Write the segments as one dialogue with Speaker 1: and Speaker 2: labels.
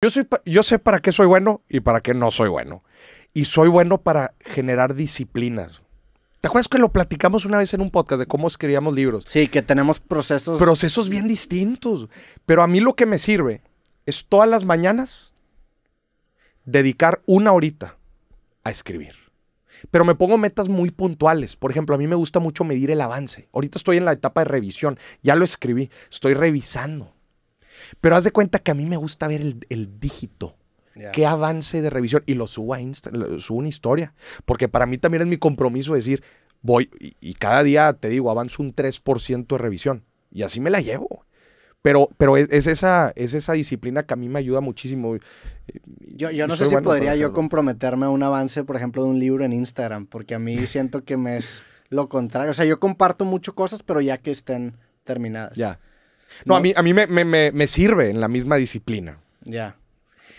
Speaker 1: Yo, soy, yo sé para qué soy bueno y para qué no soy bueno. Y soy bueno para generar disciplinas. ¿Te acuerdas que lo platicamos una vez en un podcast de cómo escribíamos libros? Sí, que tenemos procesos. Procesos bien distintos. Pero a mí lo que me sirve es todas las mañanas dedicar una horita a escribir. Pero me pongo metas muy puntuales. Por ejemplo, a mí me gusta mucho medir el avance. Ahorita estoy en la etapa de revisión. Ya lo escribí. Estoy revisando pero haz de cuenta que a mí me gusta ver el, dígito. ¿Qué avance de revisión? Y lo subo a Instagram, subo una historia. Porque para mí también es mi compromiso decir, voy, y, cada día te digo, avanzo un 3% de revisión. Y así me la llevo. Pero, pero es, esa, es esa disciplina que a mí me ayuda muchísimo.
Speaker 2: Eh, yo, no sé si podría yo comprometerme a un avance, por ejemplo, de un libro en Instagram, porque a mí siento que me es lo contrario. O sea, yo comparto mucho cosas, pero ya que estén terminadas. Ya. No, a mí, a mí
Speaker 1: me, sirve en la misma disciplina. Ya.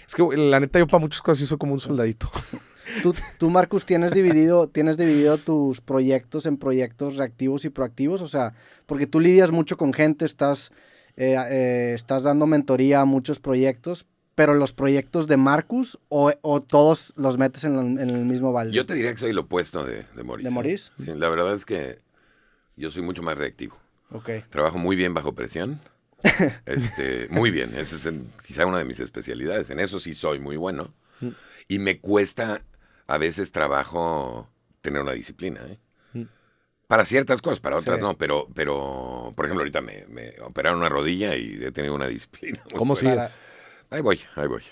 Speaker 1: Es que la neta yo para muchas cosas soy como un soldadito.
Speaker 2: Tú, Marcus, ¿tienes dividido, ¿tienes dividido tus proyectos en proyectos reactivos y proactivos? O sea, porque tú lidias mucho con gente, estás, eh, eh, estás dando mentoría a muchos proyectos, pero los proyectos de Marcus o, todos los metes en, el mismo balde? Yo te
Speaker 3: diría que soy lo opuesto de, de Maurice. ¿De Maurice? la verdad es que yo soy mucho más reactivo. Trabajo muy bien bajo presión. este, muy bien, esa es quizá una de mis especialidades. En eso sí soy muy bueno. Mm. Y me cuesta a veces trabajo tener una disciplina. ¿eh? Mm. Para ciertas cosas, para otras no, pero, pero, por ejemplo, ahorita me, me, operaron una rodilla y he tenido una disciplina. ¿Cómo sigues? Ahí voy, ahí voy.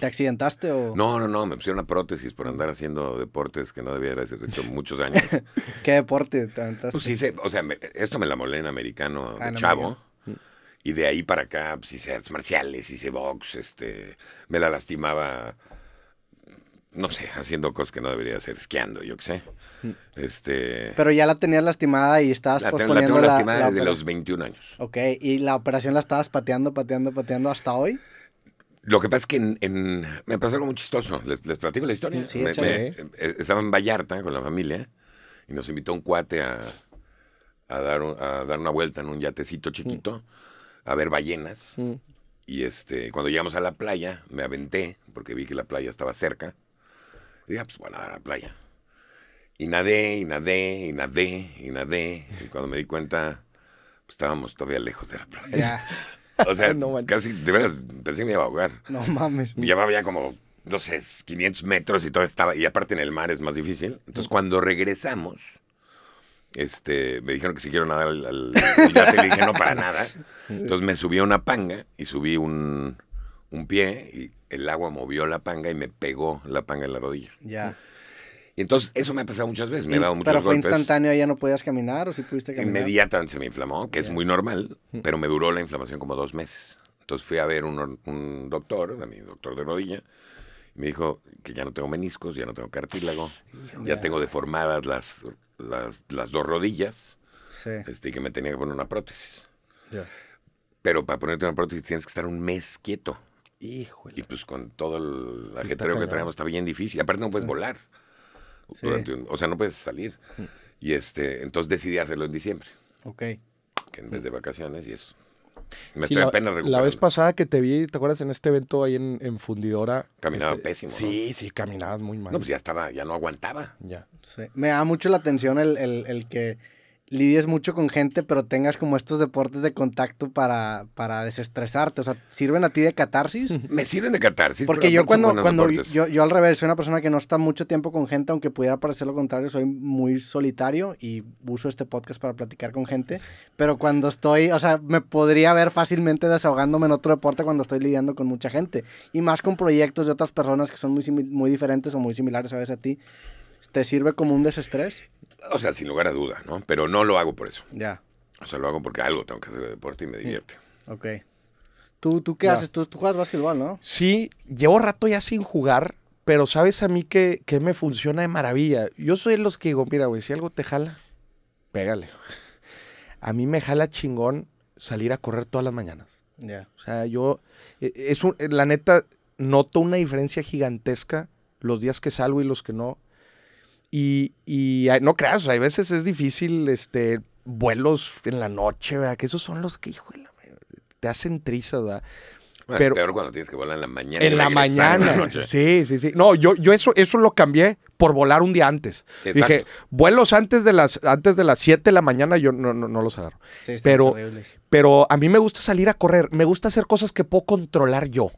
Speaker 3: ¿Te
Speaker 2: accidentaste o...?
Speaker 3: No, no, no, me pusieron una prótesis por andar haciendo deportes que no debía haber hecho muchos años.
Speaker 2: ¿Qué deporte te aventaste? Pues
Speaker 3: hice, o sea, esto me la molé en americano ah, de chavo. Mm. Y de ahí para acá, pues hice artes marciales, hice box, este, me la lastimaba, no sé, haciendo cosas que no debería hacer, esquiando, yo qué sé. Mm. Este...
Speaker 2: Pero ya la tenías lastimada y estabas la la tengo lastimada desde los
Speaker 3: 21 años.
Speaker 2: Ok, ¿y la operación la estabas pateando, pateando, pateando hasta hoy?
Speaker 3: Lo que pasa es que en, me pasó algo muy chistoso. Les, les platico la historia. Eh, eh, estaba en Vallarta con la familia y nos invitó un cuate a, dar, a dar, una vuelta en un yatecito chiquito a ver ballenas. Mm. Mm. Y este, cuando llegamos a la playa, me aventé porque vi que la playa estaba cerca. Y dije, ah, pues bueno, a la playa. Y nadé, y nadé, y nadé, y nadé. Y cuando me di cuenta, pues, estábamos todavía lejos de la playa. O sea, casi, de veras, pensé que me iba a ahogar. No mames. Llevaba ya como, no sé, 500 metros y todo estaba, y aparte en el mar es más difícil. Entonces, cuando regresamos, este, me dijeron que si quiero nadar al, yo te dije no para nada. Entonces me subí a una panga y subí un, un pie y el agua movió la panga y me pegó la panga en la rodilla. Ya. Y entonces eso me ha pasado muchas veces, me ha dado muchos Pero fue instantáneo,
Speaker 2: ya no podías caminar o si pudiste caminar.
Speaker 3: Inmediatamente se me inflamó, que es muy normal, pero me duró la inflamación como dos meses. Entonces fui a ver un, un doctor, a mi doctor de rodilla, y me dijo que ya no tengo meniscos, ya no tengo cartílago, ya tengo deformadas las, las, las dos rodillas, sí. Este, y que me tenía que poner una prótesis. Pero para ponerte una prótesis tienes que estar un mes quieto. Híjole. Y pues con todo el ajetreo que traemos está bien difícil. Aparte no puedes volar o sea, no puedes salir. Mm. Y este, entonces decidí hacerlo en diciembre.
Speaker 2: Ok. Que en
Speaker 3: vez de mm. vacaciones y eso. Me estoy la, La vez
Speaker 1: pasada que te vi, ¿te acuerdas en este evento ahí en, Fundidora? Caminaba este, pésimo.
Speaker 3: Sí, sí, caminaba muy mal. No, pues ya estaba, ya no aguantaba. Ya.
Speaker 2: Me da mucho la atención el, el, el que lidies mucho con gente, pero tengas como estos deportes de contacto para, para desestresarte. O sea, ¿sirven a ti de catarsis? Me sirven de catarsis. Porque yo cuando, cuando yo, al revés, soy una persona que no está mucho tiempo con gente, aunque pudiera parecer lo contrario, soy muy solitario y uso este podcast para platicar con gente. Pero cuando estoy, o sea, me podría ver fácilmente desahogándome en otro deporte cuando estoy lidiando con mucha gente. Y más con proyectos de otras personas que son muy, muy diferentes o muy similares a veces a ti. ¿Te sirve como un desestrés?
Speaker 3: O sea, sin lugar a duda, ¿no? Pero no lo hago por eso. Ya. O sea, lo hago porque algo
Speaker 1: tengo que hacer de deporte
Speaker 3: y me mm.
Speaker 2: divierte. Ok. ¿Tú, tú qué haces? Tú, tú juegas básquetbol, ¿no? Sí,
Speaker 1: llevo rato ya sin jugar, pero sabes a mí que, me funciona de maravilla. Yo soy de los que digo, mira, güey, si algo te jala, pégale. A mí me jala chingón salir a correr todas las mañanas. Ya. O sea, yo, e, es la neta, noto una diferencia gigantesca los días que salgo y los que no. Y, no creas, hay veces es difícil este, vuelos en la noche, ¿verdad? Que esos son los que, te hacen trizas, ¿verdad?
Speaker 3: pero, peor cuando tienes que volar en la mañana. En la mañana.
Speaker 1: sí, sí, sí. No, yo, yo eso, eso lo cambié por volar un día antes. Dije, vuelos antes de las antes de las 7 de la mañana, yo no, no, los agarro. pero, pero a mí me gusta salir a correr, me gusta hacer cosas que puedo controlar yo.